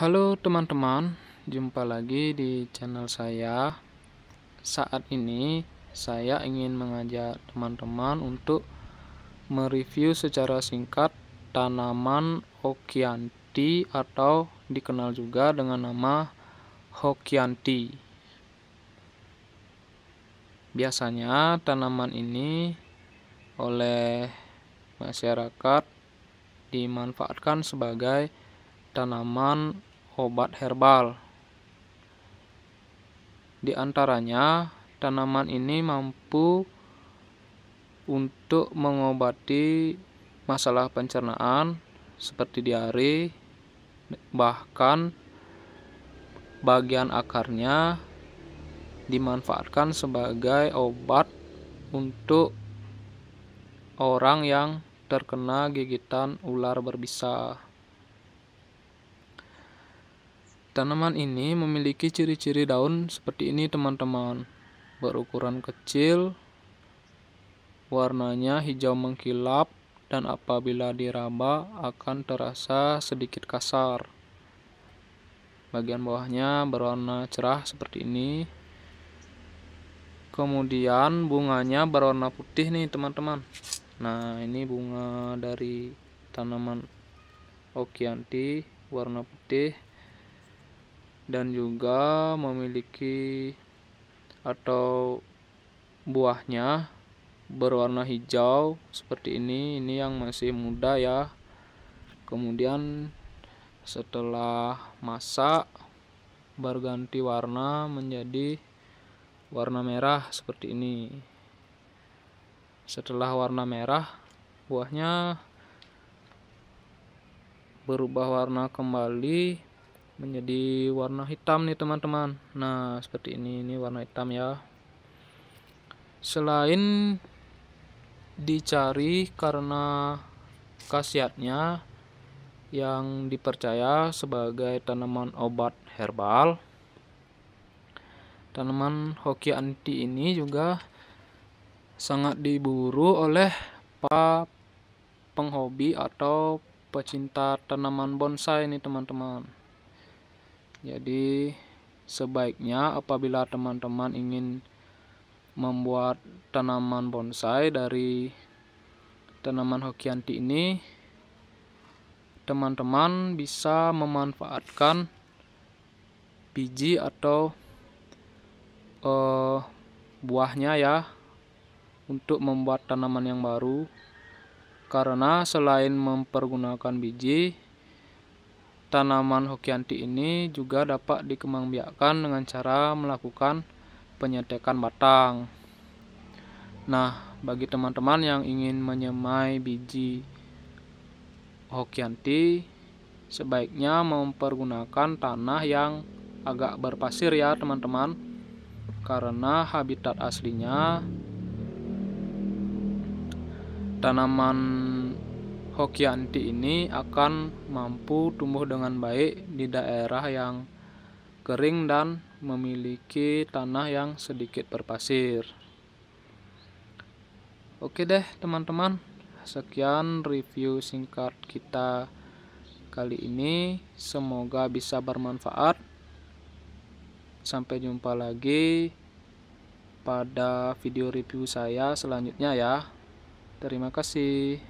Halo teman-teman, jumpa lagi di channel saya. Saat ini saya ingin mengajak teman-teman untuk mereview secara singkat tanaman Hokianti atau dikenal juga dengan nama Hokianti. Biasanya tanaman ini oleh masyarakat dimanfaatkan sebagai tanaman obat herbal. Di antaranya, tanaman ini mampu untuk mengobati masalah pencernaan seperti diare, bahkan bagian akarnya dimanfaatkan sebagai obat untuk orang yang terkena gigitan ular berbisa. Tanaman ini memiliki ciri-ciri daun seperti ini teman-teman. Berukuran kecil, warnanya hijau mengkilap, dan apabila diraba akan terasa sedikit kasar. Bagian bawahnya berwarna cerah seperti ini. Kemudian bunganya berwarna putih nih teman-teman. Nah ini bunga dari tanaman okianti warna putih dan juga memiliki atau buahnya berwarna hijau seperti ini ini yang masih muda ya kemudian setelah masak berganti warna menjadi warna merah seperti ini setelah warna merah buahnya berubah warna kembali menjadi warna hitam nih teman-teman nah seperti ini ini warna hitam ya selain dicari karena khasiatnya yang dipercaya sebagai tanaman obat herbal tanaman hoki anti ini juga sangat diburu oleh para penghobi atau pecinta tanaman bonsai ini teman-teman jadi sebaiknya apabila teman-teman ingin membuat tanaman bonsai dari tanaman hokianti ini teman-teman bisa memanfaatkan biji atau uh, buahnya ya untuk membuat tanaman yang baru karena selain mempergunakan biji Tanaman hokianti ini juga dapat dikembangbiakkan dengan cara melakukan penyetekan batang. Nah, bagi teman-teman yang ingin menyemai biji hokianti, sebaiknya mempergunakan tanah yang agak berpasir ya, teman-teman. Karena habitat aslinya tanaman Hokianti ini akan mampu tumbuh dengan baik di daerah yang kering dan memiliki tanah yang sedikit berpasir. Oke deh teman-teman, sekian review singkat kita kali ini. Semoga bisa bermanfaat. Sampai jumpa lagi pada video review saya selanjutnya ya. Terima kasih.